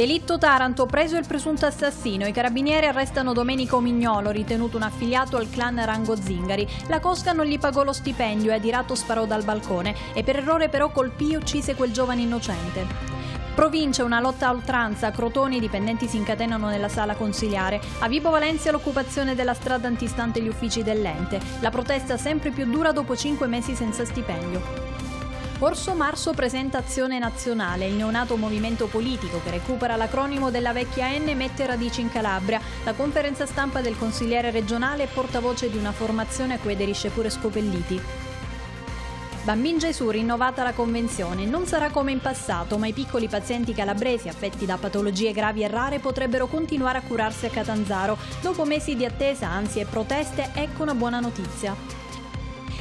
Delitto Taranto, preso il presunto assassino. I carabinieri arrestano Domenico Mignolo, ritenuto un affiliato al clan Rango Zingari. La Cosca non gli pagò lo stipendio e adirato sparò dal balcone e per errore però colpì e uccise quel giovane innocente. Provincia, una lotta a oltranza, crotoni i dipendenti si incatenano nella sala consiliare. A Vibo Valencia l'occupazione della strada antistante gli uffici dell'ente. La protesta sempre più dura dopo cinque mesi senza stipendio. Orso Marso presentazione nazionale, il neonato movimento politico che recupera l'acronimo della vecchia N mette radici in Calabria. La conferenza stampa del consigliere regionale è portavoce di una formazione a cui aderisce pure Scopelliti. Bambin Gesù rinnovata la convenzione. Non sarà come in passato, ma i piccoli pazienti calabresi affetti da patologie gravi e rare potrebbero continuare a curarsi a Catanzaro. Dopo mesi di attesa, ansie e proteste, ecco una buona notizia.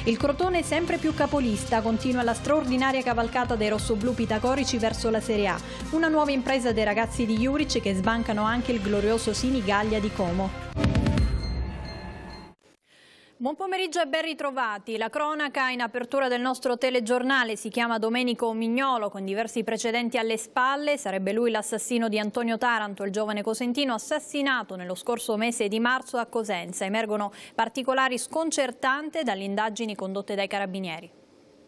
Il Crotone sempre più capolista continua la straordinaria cavalcata dei rossoblù pitagorici verso la Serie A, una nuova impresa dei ragazzi di Juric che sbancano anche il glorioso Sinigaglia di Como. Buon pomeriggio e ben ritrovati. La cronaca in apertura del nostro telegiornale si chiama Domenico Mignolo con diversi precedenti alle spalle. Sarebbe lui l'assassino di Antonio Taranto, il giovane cosentino assassinato nello scorso mese di marzo a Cosenza. Emergono particolari sconcertanti dalle indagini condotte dai carabinieri.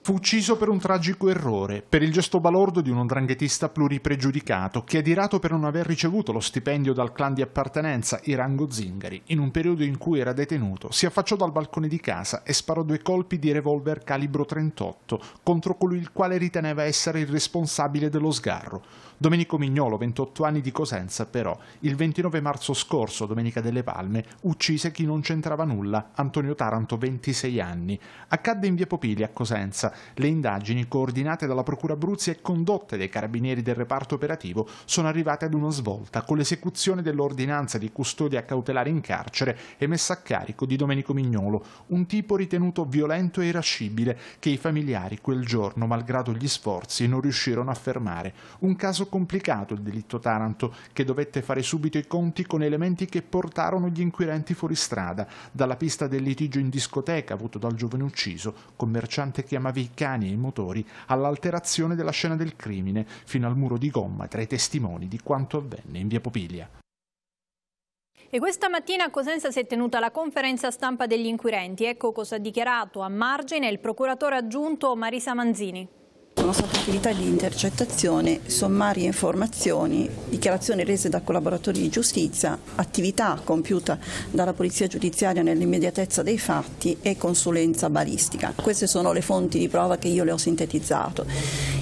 Fu ucciso per un tragico errore, per il gesto balordo di un ondranghetista pluripregiudicato che è dirato per non aver ricevuto lo stipendio dal clan di appartenenza, i Rango Zingari, in un periodo in cui era detenuto, si affacciò dal balcone di casa e sparò due colpi di revolver calibro 38 contro colui il quale riteneva essere il responsabile dello sgarro. Domenico Mignolo, 28 anni di Cosenza, però, il 29 marzo scorso, Domenica delle Palme, uccise chi non c'entrava nulla, Antonio Taranto, 26 anni. Accadde in via Popili a Cosenza le indagini, coordinate dalla Procura Abruzzi e condotte dai carabinieri del reparto operativo, sono arrivate ad una svolta con l'esecuzione dell'ordinanza di custodia cautelare in carcere emessa a carico di Domenico Mignolo, un tipo ritenuto violento e irascibile che i familiari quel giorno, malgrado gli sforzi, non riuscirono a fermare. Un caso complicato il delitto Taranto, che dovette fare subito i conti con elementi che portarono gli inquirenti fuori strada, dalla pista del litigio in discoteca avuto dal giovane ucciso, commerciante che amava i cani e i motori all'alterazione della scena del crimine fino al muro di gomma tra i testimoni di quanto avvenne in via Popilia. E questa mattina a Cosenza si è tenuta la conferenza stampa degli inquirenti. Ecco cosa ha dichiarato a margine il procuratore aggiunto Marisa Manzini. Sono state attività di intercettazione, sommarie informazioni, dichiarazioni rese da collaboratori di giustizia, attività compiuta dalla Polizia Giudiziaria nell'immediatezza dei fatti e consulenza balistica. Queste sono le fonti di prova che io le ho sintetizzato.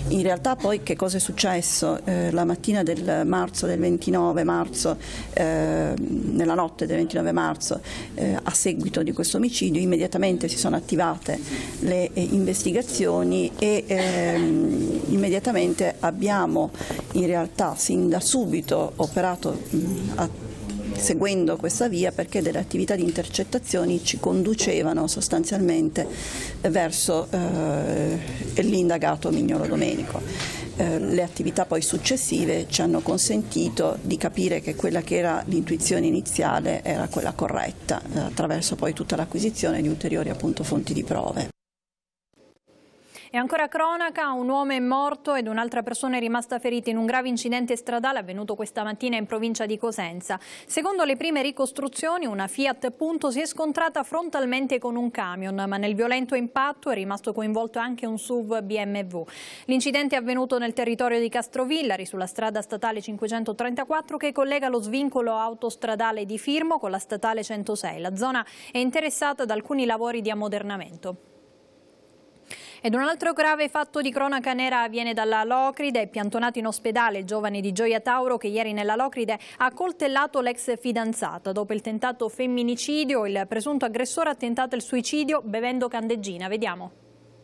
In realtà poi che cosa è successo? Eh, la mattina del marzo del 29 marzo, eh, nella notte del 29 marzo, eh, a seguito di questo omicidio, immediatamente si sono attivate le eh, investigazioni e ehm, immediatamente abbiamo in realtà sin da subito operato mh, a seguendo questa via perché delle attività di intercettazioni ci conducevano sostanzialmente verso eh, l'indagato Mignolo Domenico. Eh, le attività poi successive ci hanno consentito di capire che quella che era l'intuizione iniziale era quella corretta, eh, attraverso poi tutta l'acquisizione di ulteriori appunto, fonti di prove. E ancora cronaca, un uomo è morto ed un'altra persona è rimasta ferita in un grave incidente stradale avvenuto questa mattina in provincia di Cosenza. Secondo le prime ricostruzioni, una Fiat Punto si è scontrata frontalmente con un camion, ma nel violento impatto è rimasto coinvolto anche un SUV BMW. L'incidente è avvenuto nel territorio di Castrovillari, sulla strada statale 534 che collega lo svincolo autostradale di Firmo con la statale 106. La zona è interessata ad alcuni lavori di ammodernamento. Ed un altro grave fatto di cronaca nera viene dalla Locride, piantonato in ospedale il giovane di Gioia Tauro che ieri nella Locride ha coltellato l'ex fidanzata. Dopo il tentato femminicidio, il presunto aggressore ha tentato il suicidio bevendo candeggina. Vediamo.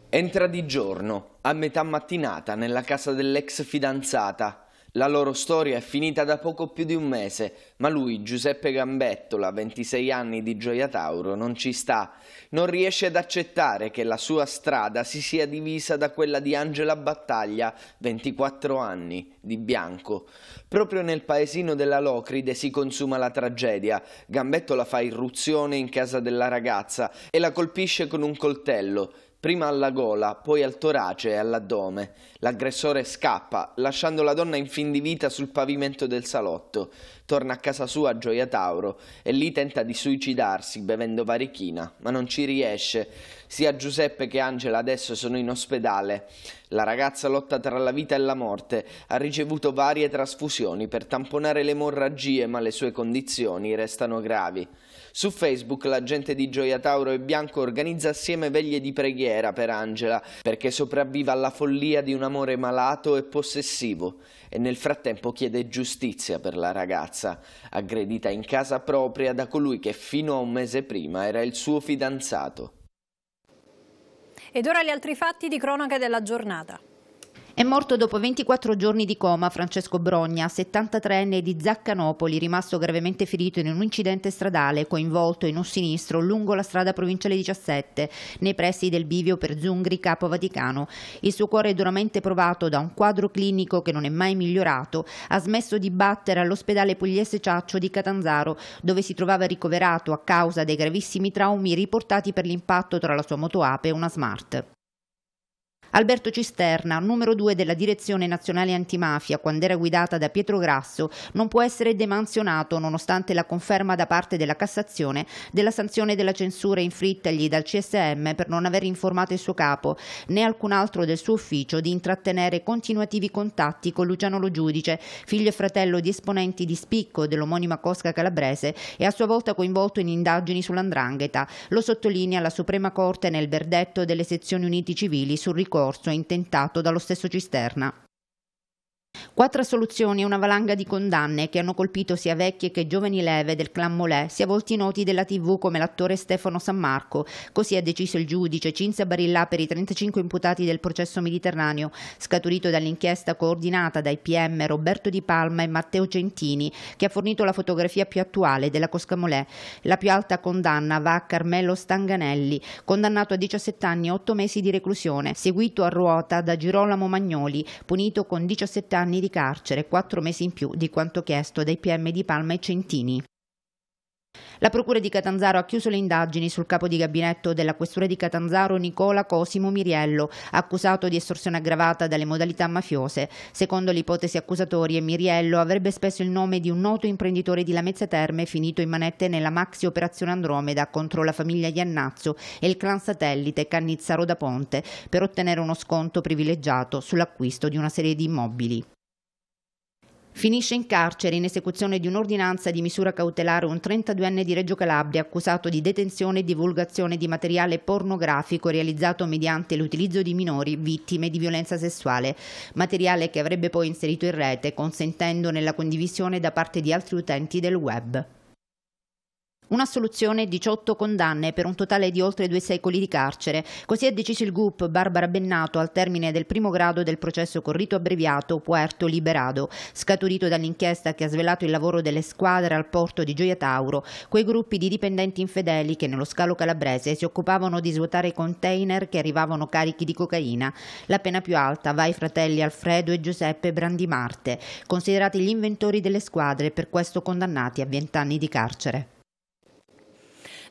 Entra di giorno, a metà mattinata, nella casa dell'ex fidanzata la loro storia è finita da poco più di un mese, ma lui, Giuseppe Gambettola, 26 anni di Gioia Tauro, non ci sta. Non riesce ad accettare che la sua strada si sia divisa da quella di Angela Battaglia, 24 anni, di Bianco. Proprio nel paesino della Locride si consuma la tragedia. Gambettola fa irruzione in casa della ragazza e la colpisce con un coltello prima alla gola, poi al torace e all'addome. L'aggressore scappa, lasciando la donna in fin di vita sul pavimento del salotto. Torna a casa sua a Gioia Tauro e lì tenta di suicidarsi bevendo varichina, ma non ci riesce. Sia Giuseppe che Angela adesso sono in ospedale. La ragazza lotta tra la vita e la morte, ha ricevuto varie trasfusioni per tamponare le emorragie, ma le sue condizioni restano gravi. Su Facebook la gente di Gioia Tauro e Bianco organizza assieme veglie di preghiera per Angela perché sopravviva alla follia di un amore malato e possessivo e nel frattempo chiede giustizia per la ragazza, aggredita in casa propria da colui che fino a un mese prima era il suo fidanzato. Ed ora gli altri fatti di cronaca della giornata. È morto dopo 24 giorni di coma Francesco Brogna, 73enne di Zaccanopoli, rimasto gravemente ferito in un incidente stradale coinvolto in un sinistro lungo la strada provinciale 17, nei pressi del bivio per Zungri Capo Vaticano. Il suo cuore è duramente provato da un quadro clinico che non è mai migliorato, ha smesso di battere all'ospedale Pugliese Ciaccio di Catanzaro, dove si trovava ricoverato a causa dei gravissimi traumi riportati per l'impatto tra la sua motoape e una Smart. Alberto Cisterna, numero due della Direzione Nazionale Antimafia, quando era guidata da Pietro Grasso, non può essere demanzionato nonostante la conferma da parte della Cassazione della sanzione della censura infrittagli dal CSM per non aver informato il suo capo né alcun altro del suo ufficio di intrattenere continuativi contatti con Luciano Lo Giudice, figlio e fratello di esponenti di spicco dell'omonima Cosca Calabrese e a sua volta coinvolto in indagini sull'andrangheta. Lo sottolinea la Suprema Corte nel verdetto delle sezioni uniti civili sul ricorso ricorso intentato dallo stesso Cisterna. Quattro soluzioni e una valanga di condanne che hanno colpito sia vecchie che giovani leve del clan Molè, sia volti noti della TV come l'attore Stefano Sammarco. Così ha deciso il giudice Cinzia Barillà per i 35 imputati del processo mediterraneo, scaturito dall'inchiesta coordinata dai PM Roberto Di Palma e Matteo Centini, che ha fornito la fotografia più attuale della Cosca Molè. La più alta condanna va a Carmelo Stanganelli, condannato a 17 anni e 8 mesi di reclusione, seguito a ruota da Girolamo Magnoli, punito con 17 anni di di carcere, quattro mesi in più di quanto chiesto dai PM di Palma e Centini. La Procura di Catanzaro ha chiuso le indagini sul capo di gabinetto della Questura di Catanzaro Nicola Cosimo Miriello, accusato di estorsione aggravata dalle modalità mafiose. Secondo le ipotesi accusatorie, Miriello avrebbe spesso il nome di un noto imprenditore di Lamezia Terme finito in manette nella maxi operazione Andromeda contro la famiglia Iannazio e il clan satellite Cannizzaro da Ponte per ottenere uno sconto privilegiato sull'acquisto di una serie di immobili. Finisce in carcere in esecuzione di un'ordinanza di misura cautelare un 32enne di Reggio Calabria accusato di detenzione e divulgazione di materiale pornografico realizzato mediante l'utilizzo di minori vittime di violenza sessuale, materiale che avrebbe poi inserito in rete consentendone la condivisione da parte di altri utenti del web. Una soluzione 18 condanne per un totale di oltre due secoli di carcere. Così ha deciso il GUP Barbara Bennato al termine del primo grado del processo con abbreviato Puerto Liberado, scaturito dall'inchiesta che ha svelato il lavoro delle squadre al porto di Gioia Tauro, quei gruppi di dipendenti infedeli che nello scalo calabrese si occupavano di svuotare container che arrivavano carichi di cocaina. La pena più alta va ai fratelli Alfredo e Giuseppe Brandimarte, considerati gli inventori delle squadre e per questo condannati a 20 anni di carcere.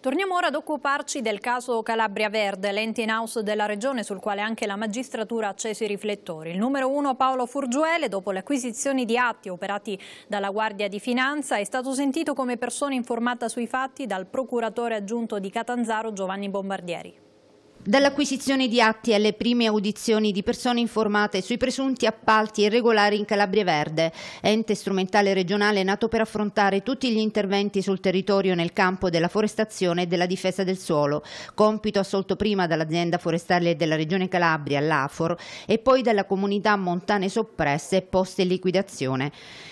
Torniamo ora ad occuparci del caso Calabria Verde, l'ente in house della regione sul quale anche la magistratura ha acceso i riflettori. Il numero uno Paolo Furgiuele, dopo le acquisizioni di atti operati dalla Guardia di Finanza, è stato sentito come persona informata sui fatti dal procuratore aggiunto di Catanzaro Giovanni Bombardieri. Dall'acquisizione di atti alle prime audizioni di persone informate sui presunti appalti irregolari in Calabria Verde, ente strumentale regionale nato per affrontare tutti gli interventi sul territorio nel campo della forestazione e della difesa del suolo, compito assolto prima dall'azienda forestale della Regione Calabria, l'AFOR, e poi dalla comunità montane soppresse e poste in liquidazione.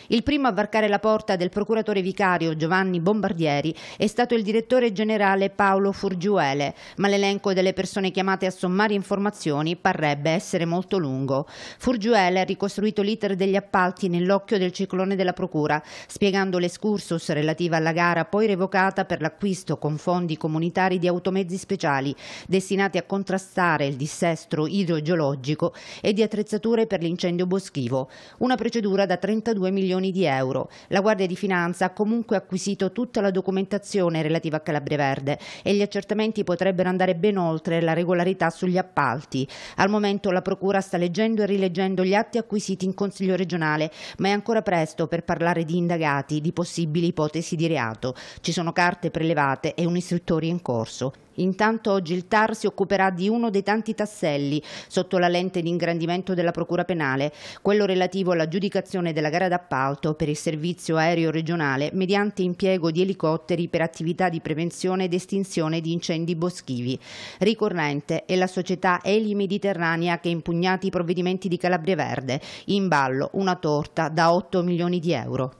Il primo a varcare la porta del procuratore vicario Giovanni Bombardieri è stato il direttore generale Paolo Furgiuele, ma l'elenco delle persone persone chiamate a sommare informazioni parrebbe essere molto lungo. Furgiuel ha ricostruito l'iter degli appalti nell'occhio del ciclone della Procura, spiegando l'escursus relativa alla gara poi revocata per l'acquisto con fondi comunitari di automezzi speciali destinati a contrastare il dissestro idrogeologico e di attrezzature per l'incendio boschivo, una procedura da 32 milioni di euro. La Guardia di Finanza ha comunque acquisito tutta la documentazione relativa a Calabria Verde e gli accertamenti potrebbero andare ben oltre la la regolarità sugli appalti. Al momento la Procura sta leggendo e rileggendo gli atti acquisiti in Consiglio regionale, ma è ancora presto per parlare di indagati, di possibili ipotesi di reato. Ci sono carte prelevate e un istruttorio in corso. Intanto oggi il TAR si occuperà di uno dei tanti tasselli sotto la lente di ingrandimento della Procura Penale, quello relativo all'aggiudicazione della gara d'appalto per il servizio aereo regionale mediante impiego di elicotteri per attività di prevenzione ed estinzione di incendi boschivi. Ricorrente è la società Eli Mediterranea che ha impugnato i provvedimenti di Calabria Verde, in ballo una torta da 8 milioni di euro.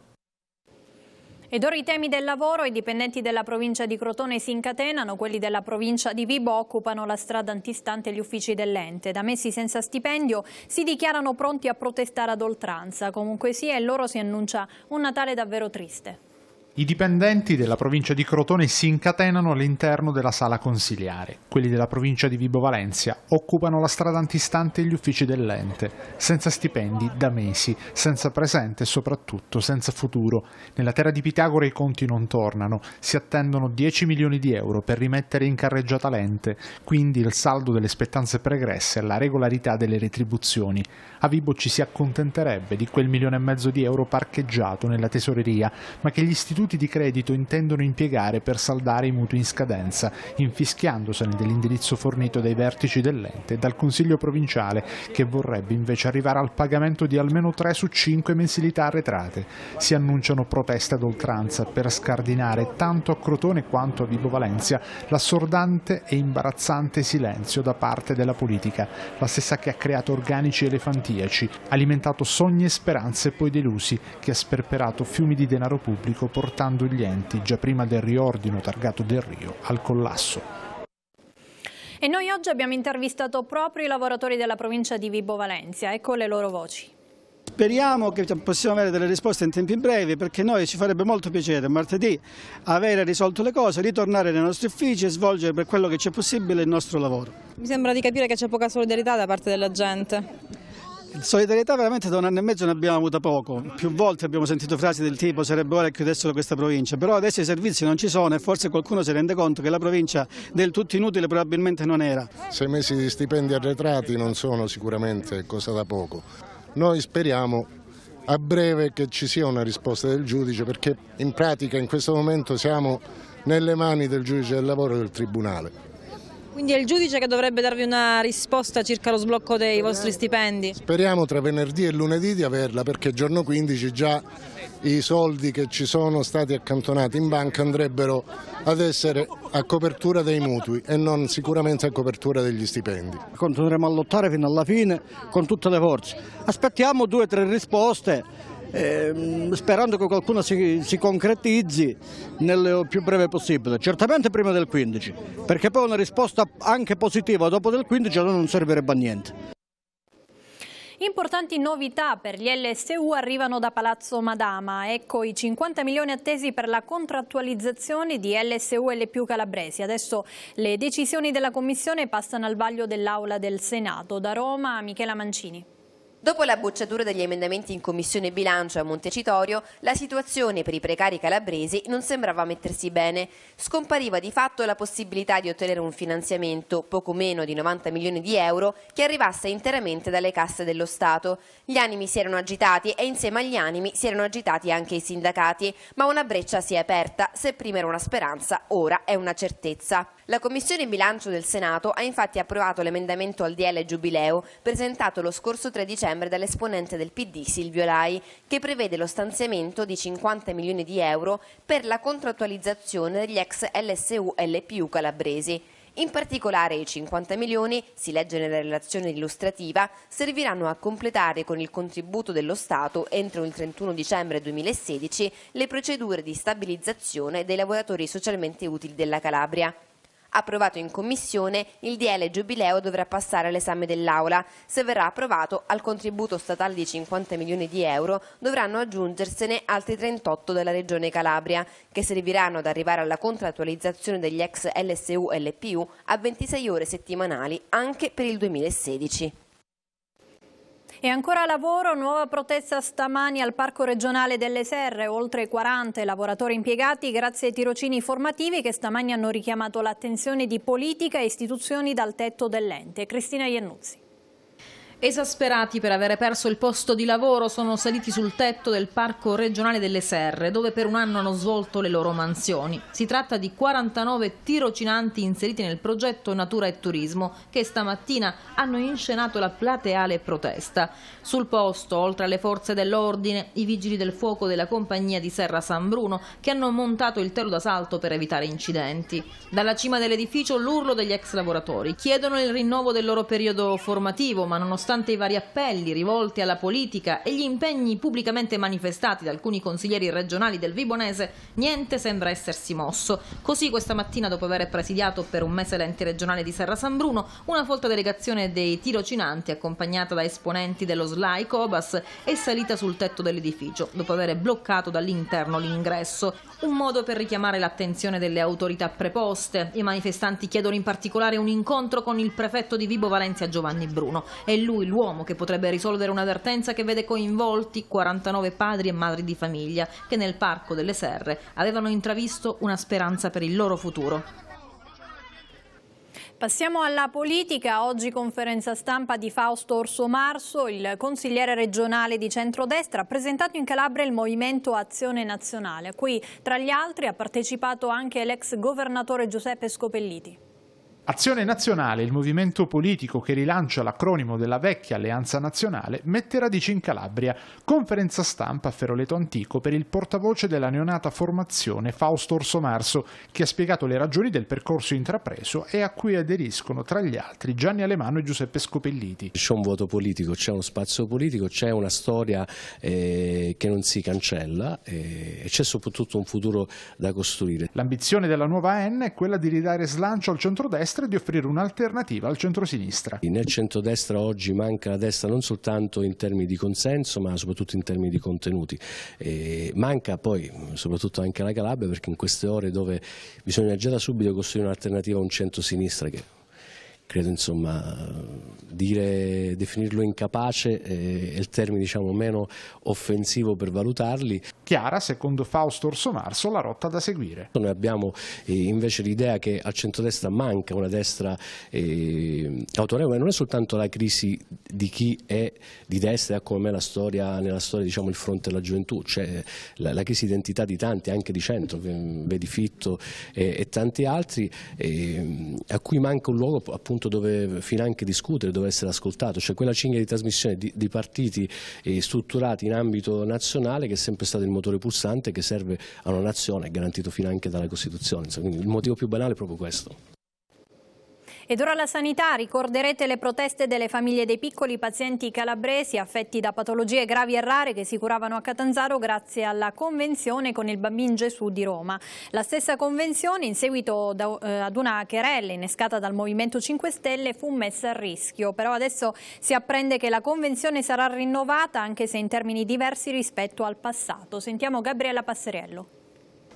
Ed ora i temi del lavoro, i dipendenti della provincia di Crotone si incatenano, quelli della provincia di Vibo occupano la strada antistante gli uffici dell'ente. Da mesi senza stipendio si dichiarano pronti a protestare ad oltranza. Comunque sia, sì, e loro si annuncia un Natale davvero triste. I dipendenti della provincia di Crotone si incatenano all'interno della sala consiliare. Quelli della provincia di Vibo Valencia occupano la strada antistante e gli uffici dell'ente, senza stipendi da mesi, senza presente e soprattutto senza futuro. Nella terra di Pitagora i conti non tornano, si attendono 10 milioni di euro per rimettere in carreggiata l'ente, quindi il saldo delle spettanze pregresse alla regolarità delle retribuzioni. A Vibo ci si accontenterebbe di quel milione e mezzo di euro parcheggiato nella tesoreria, ma che gli istituti istituti di credito intendono impiegare per saldare i mutui in scadenza, infischiandosene dell'indirizzo fornito dai vertici dell'ente e dal Consiglio provinciale, che vorrebbe invece arrivare al pagamento di almeno 3 su 5 mensilità arretrate. Si annunciano proteste ad oltranza per scardinare tanto a Crotone quanto a Vibo Valencia l'assordante e imbarazzante silenzio da parte della politica, la stessa che ha creato organici elefantiaci, alimentato sogni e speranze poi delusi, che ha sperperato fiumi di denaro pubblico portando portando gli enti, già prima del riordino targato del Rio, al collasso. E noi oggi abbiamo intervistato proprio i lavoratori della provincia di Vibo Valencia, ecco le loro voci. Speriamo che possiamo avere delle risposte in tempi brevi perché noi ci farebbe molto piacere martedì avere risolto le cose, ritornare nei nostri uffici e svolgere per quello che c'è possibile il nostro lavoro. Mi sembra di capire che c'è poca solidarietà da parte della gente. Solidarietà veramente da un anno e mezzo ne abbiamo avuta poco, più volte abbiamo sentito frasi del tipo sarebbe ora che chiudessero questa provincia, però adesso i servizi non ci sono e forse qualcuno si rende conto che la provincia del tutto inutile probabilmente non era. Sei mesi di stipendi arretrati non sono sicuramente cosa da poco. Noi speriamo a breve che ci sia una risposta del giudice perché in pratica in questo momento siamo nelle mani del giudice del lavoro e del tribunale. Quindi è il giudice che dovrebbe darvi una risposta circa lo sblocco dei speriamo, vostri stipendi? Speriamo tra venerdì e lunedì di averla perché giorno 15 già i soldi che ci sono stati accantonati in banca andrebbero ad essere a copertura dei mutui e non sicuramente a copertura degli stipendi. Continueremo a lottare fino alla fine con tutte le forze. Aspettiamo due o tre risposte eh, sperando che qualcuno si, si, concretizzi nel più breve possibile, certamente prima del 15, perché poi una risposta anche positiva dopo del 15 non servirebbe a niente. Importanti novità per gli LSU arrivano da Palazzo Madama. Ecco i 50 milioni attesi per la contrattualizzazione di LSU e le più calabresi. Adesso le decisioni della Commissione passano al vaglio dell'Aula del Senato. Da Roma, Michela Mancini. Dopo la bocciatura degli emendamenti in Commissione Bilancio a Montecitorio, la situazione per i precari calabresi non sembrava mettersi bene. Scompariva di fatto la possibilità di ottenere un finanziamento, poco meno di 90 milioni di euro, che arrivasse interamente dalle casse dello Stato. Gli animi si erano agitati e insieme agli animi si erano agitati anche i sindacati, ma una breccia si è aperta, se prima era una speranza, ora è una certezza. La Commissione Bilancio del Senato ha infatti approvato l'emendamento al DL Giubileo presentato lo scorso 3 dicembre dall'esponente del PD Silvio Lai, che prevede lo stanziamento di 50 milioni di euro per la contrattualizzazione degli ex LSU LPU calabresi. In particolare i 50 milioni, si legge nella relazione illustrativa, serviranno a completare con il contributo dello Stato entro il 31 dicembre 2016 le procedure di stabilizzazione dei lavoratori socialmente utili della Calabria approvato in commissione, il DL Giubileo dovrà passare all'esame dell'Aula. Se verrà approvato, al contributo statale di 50 milioni di euro dovranno aggiungersene altri 38 della Regione Calabria, che serviranno ad arrivare alla contrattualizzazione degli ex LSU LPU a 26 ore settimanali anche per il 2016. E ancora lavoro, nuova protesta stamani al Parco regionale delle Serre, oltre 40 lavoratori impiegati grazie ai tirocini formativi che stamani hanno richiamato l'attenzione di politica e istituzioni dal tetto dell'ente. Cristina Iannuzzi. Esasperati per aver perso il posto di lavoro sono saliti sul tetto del Parco regionale delle Serre dove per un anno hanno svolto le loro mansioni. Si tratta di 49 tirocinanti inseriti nel progetto Natura e Turismo che stamattina hanno inscenato la plateale protesta. Sul posto, oltre alle forze dell'ordine, i vigili del fuoco della compagnia di Serra San Bruno che hanno montato il telo d'assalto per evitare incidenti. Dalla cima dell'edificio l'urlo degli ex lavoratori. Chiedono il rinnovo del loro periodo formativo ma nonostante Nonostante i vari appelli rivolti alla politica e gli impegni pubblicamente manifestati da alcuni consiglieri regionali del Vibonese, niente sembra essersi mosso. Così questa mattina, dopo aver presidiato per un mese l'ente regionale di Serra San Bruno, una folta delegazione dei tirocinanti, accompagnata da esponenti dello SLAI Cobas, è salita sul tetto dell'edificio, dopo aver bloccato dall'interno l'ingresso. Un modo per richiamare l'attenzione delle autorità preposte. I manifestanti chiedono in particolare un incontro con il prefetto di Vibo Valencia Giovanni Bruno. È lui l'uomo che potrebbe risolvere un'avvertenza che vede coinvolti 49 padri e madri di famiglia che nel Parco delle Serre avevano intravisto una speranza per il loro futuro. Passiamo alla politica. Oggi conferenza stampa di Fausto Orso Marso, il consigliere regionale di centrodestra, ha presentato in Calabria il movimento Azione Nazionale. a cui tra gli altri, ha partecipato anche l'ex governatore Giuseppe Scopelliti. Azione Nazionale, il movimento politico che rilancia l'acronimo della vecchia Alleanza Nazionale, mette radici in Calabria. Conferenza stampa a Feroleto Antico per il portavoce della neonata formazione Fausto Orso Marso, che ha spiegato le ragioni del percorso intrapreso e a cui aderiscono tra gli altri Gianni Alemano e Giuseppe Scopelliti. C'è un vuoto politico, c'è uno spazio politico, c'è una storia eh, che non si cancella eh, e c'è soprattutto un futuro da costruire. L'ambizione della nuova N è quella di ridare slancio al centro-destra centrodestra di offrire un'alternativa al centrosinistra. Nel centrodestra oggi manca la destra non soltanto in termini di consenso ma soprattutto in termini di contenuti. E manca poi soprattutto anche la Calabria perché in queste ore dove bisogna già da subito costruire un'alternativa a un centrosinistra che credo insomma dire, definirlo incapace eh, è il termine diciamo, meno offensivo per valutarli. Chiara, secondo Fausto Orso Orsomarso, la rotta da seguire. Noi abbiamo eh, invece l'idea che al centrodestra manca una destra eh, autorevole, non è soltanto la crisi di chi è di destra, ecco, come me la storia, nella storia diciamo, il fronte della gioventù, cioè la, la crisi identità di tanti, anche di centro, vedi Fitto e, e tanti altri, eh, a cui manca un luogo appunto dove finanche discutere, dove doveva essere ascoltato, cioè quella cinghia di trasmissione di, di partiti eh, strutturati in ambito nazionale che è sempre stato il motore pulsante che serve a una nazione, garantito fino anche dalla Costituzione, insomma, il motivo più banale è proprio questo. Ed ora la sanità, ricorderete le proteste delle famiglie dei piccoli pazienti calabresi affetti da patologie gravi e rare che si curavano a Catanzaro grazie alla convenzione con il Bambin Gesù di Roma. La stessa convenzione, in seguito da, eh, ad una querella innescata dal Movimento 5 Stelle, fu messa a rischio, però adesso si apprende che la convenzione sarà rinnovata anche se in termini diversi rispetto al passato. Sentiamo Gabriella Passeriello.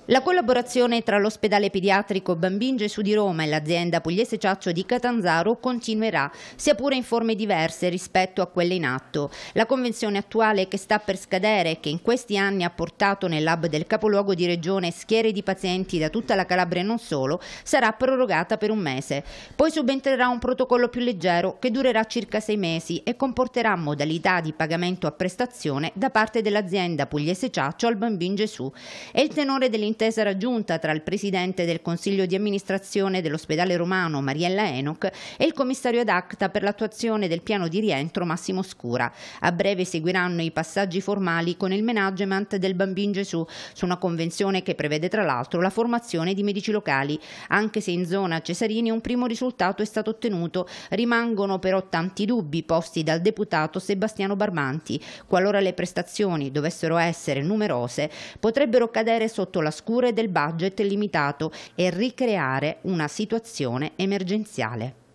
La collaborazione tra l'ospedale pediatrico Bambin Gesù di Roma e l'azienda pugliese Ciaccio di Catanzaro continuerà, sia pure in forme diverse rispetto a quelle in atto. La convenzione attuale che sta per scadere e che in questi anni ha portato nel lab del capoluogo di regione schiere di pazienti da tutta la Calabria e non solo, sarà prorogata per un mese. Poi subentrerà un protocollo più leggero che durerà circa sei mesi e comporterà modalità di pagamento a prestazione da parte dell'azienda pugliese Ciaccio al Bambin Gesù. E il tenore dell'interno un'intesa raggiunta tra il presidente del Consiglio di amministrazione dell'ospedale romano Mariella Enoch e il commissario ad acta per l'attuazione del piano di rientro Massimo Scura. A breve seguiranno i passaggi formali con il management del Bambin Gesù su una convenzione che prevede tra l'altro la formazione di medici locali. Anche se in zona Cesarini un primo risultato è stato ottenuto, rimangono però tanti dubbi posti dal deputato Sebastiano Barmanti. Qualora le prestazioni dovessero essere numerose, potrebbero cadere sotto la scuola oscure del budget limitato e ricreare una situazione emergenziale.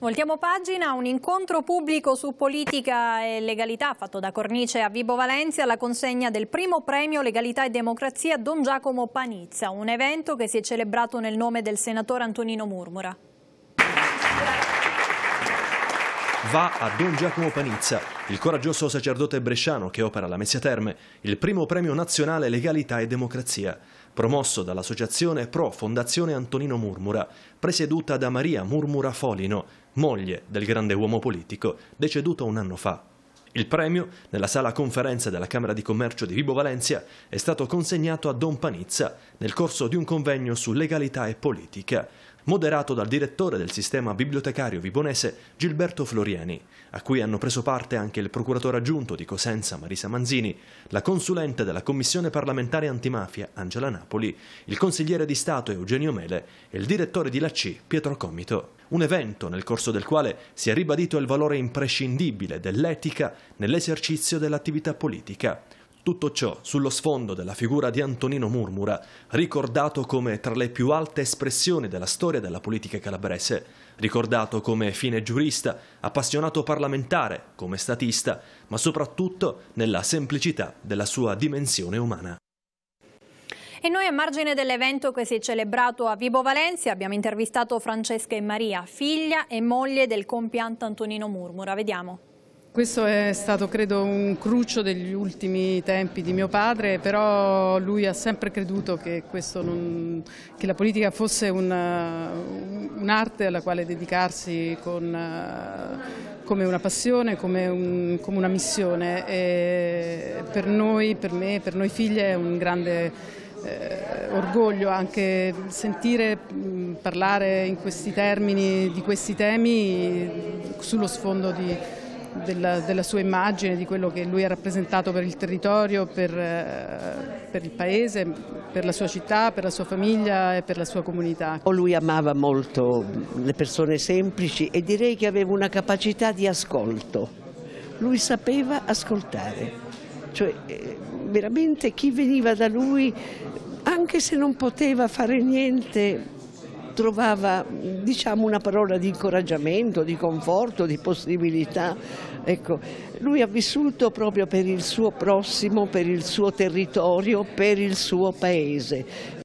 Voltiamo pagina, un incontro pubblico su politica e legalità fatto da Cornice a Vibo Valencia, la consegna del primo premio Legalità e Democrazia Don Giacomo Panizza, un evento che si è celebrato nel nome del senatore Antonino Murmura. va a Don Giacomo Panizza, il coraggioso sacerdote bresciano che opera alla Messia Terme, il primo premio nazionale Legalità e Democrazia, promosso dall'associazione Pro Fondazione Antonino Murmura, presieduta da Maria Murmura Folino, moglie del grande uomo politico, deceduto un anno fa. Il premio, nella sala conferenza della Camera di Commercio di Vibo Valencia, è stato consegnato a Don Panizza nel corso di un convegno su legalità e politica, moderato dal direttore del sistema bibliotecario vibonese Gilberto Floriani, a cui hanno preso parte anche il procuratore aggiunto di Cosenza Marisa Manzini, la consulente della Commissione parlamentare antimafia Angela Napoli, il consigliere di Stato Eugenio Mele e il direttore di LACI Pietro Comito. Un evento nel corso del quale si è ribadito il valore imprescindibile dell'etica nell'esercizio dell'attività politica tutto ciò sullo sfondo della figura di Antonino Murmura, ricordato come tra le più alte espressioni della storia della politica calabrese, ricordato come fine giurista, appassionato parlamentare, come statista, ma soprattutto nella semplicità della sua dimensione umana. E noi a margine dell'evento che si è celebrato a Vibo Valencia abbiamo intervistato Francesca e Maria, figlia e moglie del compianto Antonino Murmura. Vediamo. Questo è stato credo un cruccio degli ultimi tempi di mio padre, però lui ha sempre creduto che, non, che la politica fosse un'arte un alla quale dedicarsi con, come una passione, come, un, come una missione. E per noi, per me, per noi figli è un grande... Eh, orgoglio anche sentire parlare in questi termini di questi temi sullo sfondo di, della, della, sua immagine, di quello che lui ha rappresentato per il territorio, per, eh, per, il paese, per la sua città, per la sua famiglia e per la sua comunità. Oh, lui amava molto le persone semplici e direi che aveva una capacità di ascolto. Lui sapeva ascoltare, cioè eh, veramente chi veniva da lui, anche se non poteva fare niente, trovava diciamo, una parola di incoraggiamento, di conforto, di possibilità. Ecco, lui ha vissuto proprio per il suo prossimo, per il suo territorio, per il suo paese.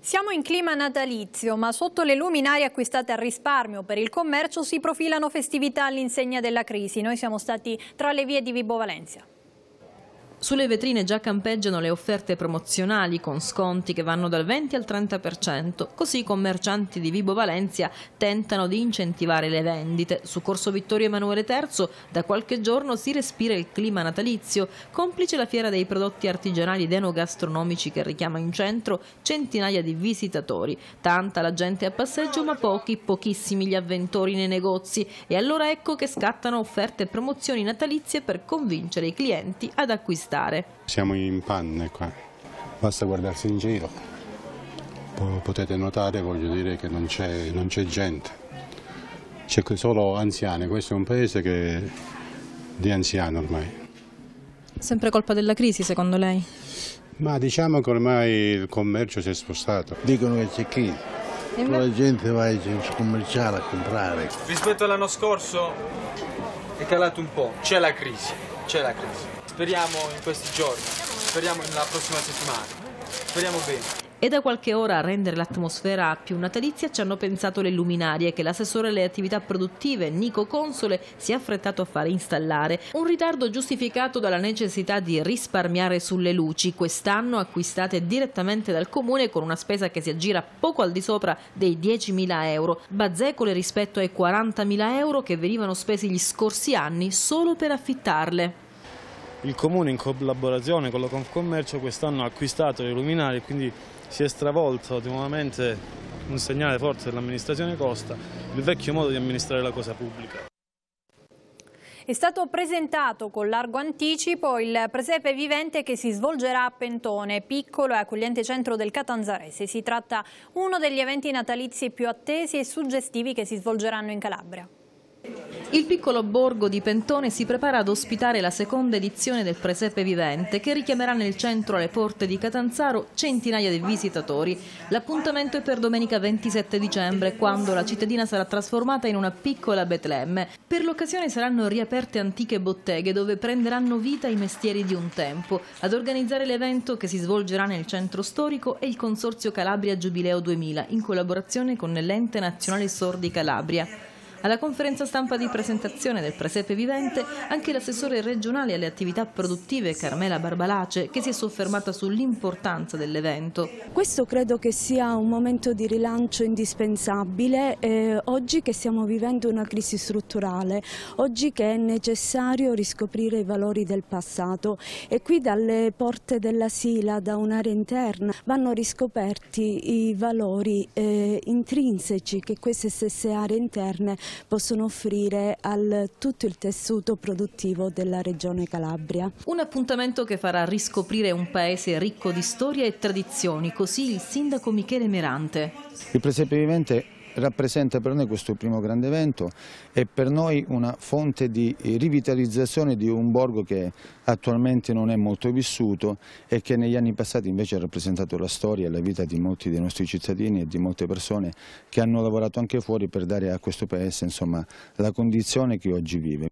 Siamo in clima natalizio, ma sotto le luminarie acquistate al risparmio per il commercio si profilano festività all'insegna della crisi. Noi siamo stati tra le vie di Vibo Valencia. Sulle vetrine già campeggiano le offerte promozionali con sconti che vanno dal 20 al 30%, così i commercianti di Vibo Valencia tentano di incentivare le vendite. Su Corso Vittorio Emanuele III da qualche giorno si respira il clima natalizio, complice la fiera dei prodotti artigianali ed enogastronomici che richiama in centro centinaia di visitatori. Tanta la gente a passeggio ma pochi, pochissimi gli avventori nei negozi e allora ecco che scattano offerte e promozioni natalizie per convincere i clienti ad acquistare acquistare. Siamo in panne qua, basta guardarsi in giro. Potete notare, voglio dire, che non c'è gente. C'è solo anziani, questo è un paese che di anziani ormai. Sempre colpa della crisi secondo lei? Ma diciamo che ormai il commercio si è spostato. Dicono che c'è chi, la gente va al commerciale a comprare. Rispetto all'anno scorso è calato un po', c'è la crisi c'è la crisi. Speriamo in questi giorni, speriamo nella prossima settimana, speriamo bene. E da qualche ora a rendere l'atmosfera più natalizia ci hanno pensato le luminarie che l'assessore alle attività produttive Nico Console si è affrettato a fare installare. Un ritardo giustificato dalla necessità di risparmiare sulle luci, quest'anno acquistate direttamente dal comune con una spesa che si aggira poco al di sopra dei 10.000 euro, bazzecole rispetto ai 40.000 euro che venivano spesi gli scorsi anni solo per affittarle. Il comune in collaborazione con la Confcommercio quest'anno ha acquistato le luminarie quindi si è stravolto di nuovamente un segnale forte dell'amministrazione Costa, il vecchio modo di amministrare la cosa pubblica. È stato presentato con largo anticipo il presepe vivente che si svolgerà a Pentone, piccolo e accogliente centro del Catanzarese. Si tratta di uno degli eventi natalizi più attesi e suggestivi che si svolgeranno in Calabria. Il piccolo borgo di Pentone si prepara ad ospitare la seconda edizione del Presepe Vivente che richiamerà nel centro alle porte di Catanzaro centinaia di visitatori. L'appuntamento è per domenica 27 dicembre quando la cittadina sarà trasformata in una piccola Betlemme. Per l'occasione saranno riaperte antiche botteghe dove prenderanno vita i mestieri di un tempo. Ad organizzare l'evento che si svolgerà nel centro storico è il Consorzio Calabria Giubileo 2000 in collaborazione con l'Ente Nazionale Sordi Calabria. Alla conferenza stampa di presentazione del presepe vivente anche l'assessore regionale alle attività produttive Carmela Barbalace che si è soffermata sull'importanza dell'evento. Questo credo che sia un momento di rilancio indispensabile eh, oggi che stiamo vivendo una crisi strutturale, oggi che è necessario riscoprire i valori del passato e qui dalle porte della Sila, da un'area interna, vanno riscoperti i valori eh, intrinseci che queste stesse aree interne possono offrire al tutto il tessuto produttivo della regione Calabria. Un appuntamento che farà riscoprire un paese ricco di storia e tradizioni, così il sindaco Michele Merante. Il presepe vivente rappresenta per noi questo primo grande evento e per noi una fonte di rivitalizzazione di un borgo che attualmente non è molto vissuto e che negli anni passati invece ha rappresentato la storia e la vita di molti dei nostri cittadini e di molte persone che hanno lavorato anche fuori per dare a questo paese insomma, la condizione che oggi vive.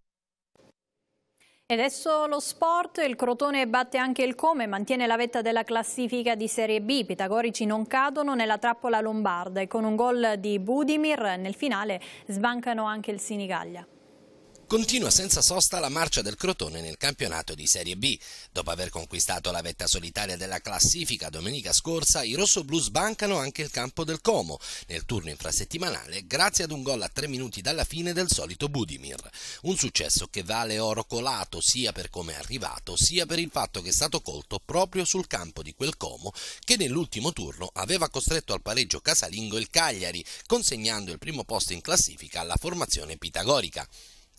E adesso lo sport, il Crotone batte anche il Come, mantiene la vetta della classifica di Serie B, i pitagorici non cadono nella trappola lombarda e con un gol di Budimir nel finale sbancano anche il Sinigaglia. Continua senza sosta la marcia del Crotone nel campionato di Serie B. Dopo aver conquistato la vetta solitaria della classifica domenica scorsa, i rossoblù sbancano anche il campo del Como nel turno infrasettimanale grazie ad un gol a tre minuti dalla fine del solito Budimir. Un successo che vale oro colato sia per come è arrivato, sia per il fatto che è stato colto proprio sul campo di quel Como che nell'ultimo turno aveva costretto al pareggio casalingo il Cagliari, consegnando il primo posto in classifica alla formazione pitagorica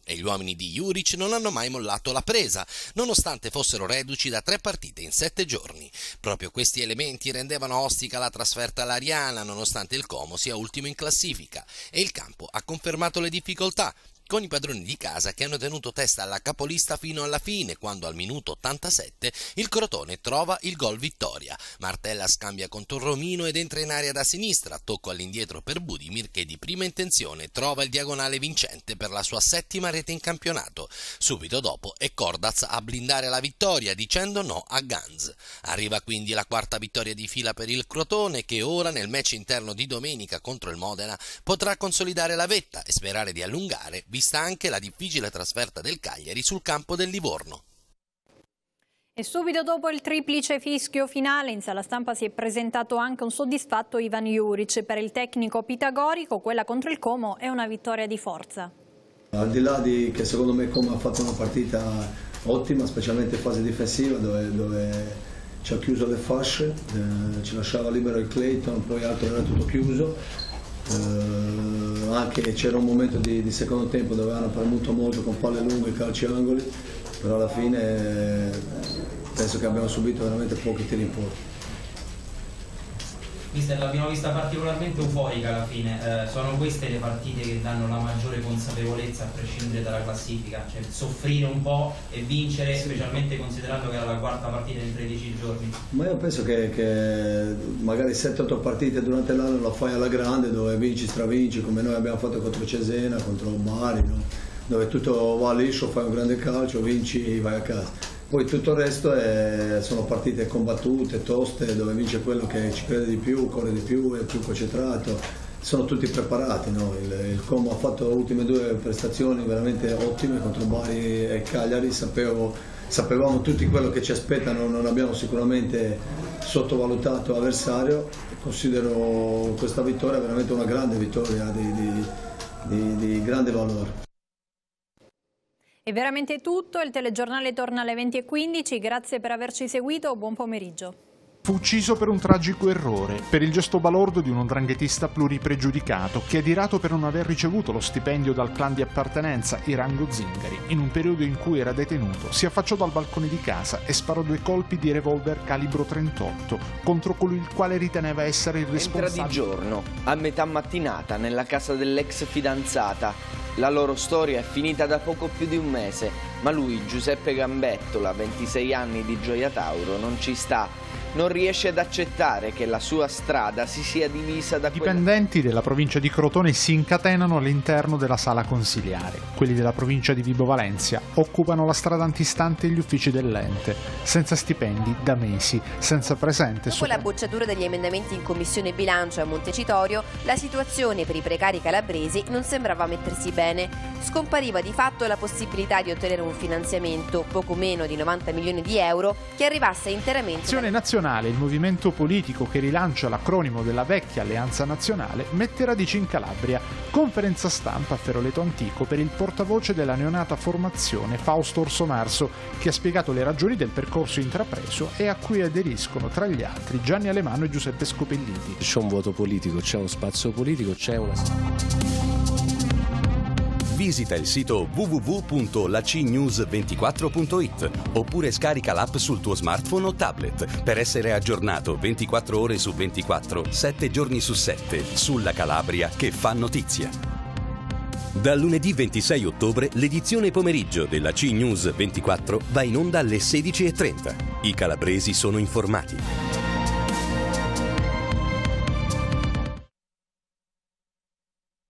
e gli uomini di Juric non hanno mai mollato la presa, nonostante fossero reduci da tre partite in sette giorni. Proprio questi elementi rendevano ostica la trasferta all'Ariana, nonostante il Como sia ultimo in classifica, e il campo ha confermato le difficoltà, con i padroni di casa che hanno tenuto testa alla capolista fino alla fine, quando al minuto 87 il Crotone trova il gol vittoria. Martella scambia contro Romino ed entra in area da sinistra, tocco all'indietro per Budimir che di prima intenzione trova il diagonale vincente per la sua settima rete in campionato. Subito dopo è Cordaz a blindare la vittoria dicendo no a Ganz. Arriva quindi la quarta vittoria di fila per il Crotone che ora nel match interno di domenica contro il Modena potrà consolidare la vetta e sperare di allungare vista anche la difficile trasferta del Cagliari sul campo del Livorno. E subito dopo il triplice fischio finale in sala stampa si è presentato anche un soddisfatto Ivan Juric. Per il tecnico pitagorico quella contro il Como è una vittoria di forza. Al di là di che secondo me Como ha fatto una partita ottima, specialmente in fase difensiva dove, dove ci ha chiuso le fasce, eh, ci lasciava libero il Clayton, poi altro era tutto chiuso eh, anche c'era un momento di, di, secondo tempo dove hanno premuto molto con palle lunghe, e calci angoli, però alla fine eh, penso che abbiamo subito veramente pochi tiri in porto l'abbiamo vista particolarmente euforica alla fine, eh, sono queste le partite che danno la maggiore consapevolezza a prescindere dalla classifica, cioè soffrire un po' e vincere, specialmente considerando che era la quarta partita in 13 giorni. Ma io penso che, che magari 7-8 partite durante l'anno la fai alla grande dove vinci, stravinci, come noi abbiamo fatto contro Cesena, contro Bari, no? dove tutto va liscio, fai un grande calcio, vinci e vai a casa poi tutto il resto è, sono partite combattute, toste, dove vince quello che ci crede di più, corre di più, è più concentrato, sono tutti preparati. No? Il, il, Como ha fatto le ultime due prestazioni veramente ottime contro Bari e Cagliari, Sapevo, sapevamo tutti quello che ci aspettano, non abbiamo sicuramente sottovalutato l'avversario, considero questa vittoria veramente una grande vittoria di, di, di, di grande valore. È veramente tutto, il telegiornale torna alle 20.15, grazie per averci seguito, buon pomeriggio. Fu ucciso per un tragico errore, per il gesto balordo di un andranghetista pluripregiudicato che è dirato per non aver ricevuto lo stipendio dal clan di appartenenza, i Rango Zingari, in un periodo in cui era detenuto, si affacciò dal balcone di casa e sparò due colpi di revolver calibro 38 contro colui il quale riteneva essere il responsabile. Entra di giorno, a metà mattinata, nella casa dell'ex fidanzata la loro storia è finita da poco più di un mese, ma lui, Giuseppe Gambettola, 26 anni di Gioia Tauro, non ci sta non riesce ad accettare che la sua strada si sia divisa da quella... Dipendenti della provincia di Crotone si incatenano all'interno della sala consiliare. Quelli della provincia di Vibo Valencia occupano la strada antistante e gli uffici dell'ente, senza stipendi da mesi, senza presente... Dopo la bocciatura degli emendamenti in Commissione Bilancio a Montecitorio, la situazione per i precari calabresi non sembrava mettersi bene. Scompariva di fatto la possibilità di ottenere un finanziamento poco meno di 90 milioni di euro che arrivasse interamente... Dalla nazionale, il movimento politico che rilancia l'acronimo della vecchia Alleanza Nazionale, mette radici in Calabria. Conferenza stampa a Feroleto Antico per il portavoce della neonata formazione Fausto Orsomarso, che ha spiegato le ragioni del percorso intrapreso e a cui aderiscono tra gli altri Gianni Alemano e Giuseppe Scopelliti. C'è un vuoto politico, c'è uno spazio politico, c'è una... Visita il sito www.lacnews24.it oppure scarica l'app sul tuo smartphone o tablet per essere aggiornato 24 ore su 24, 7 giorni su 7 sulla Calabria che fa notizia. Dal lunedì 26 ottobre l'edizione pomeriggio della C-News 24 va in onda alle 16.30. I calabresi sono informati.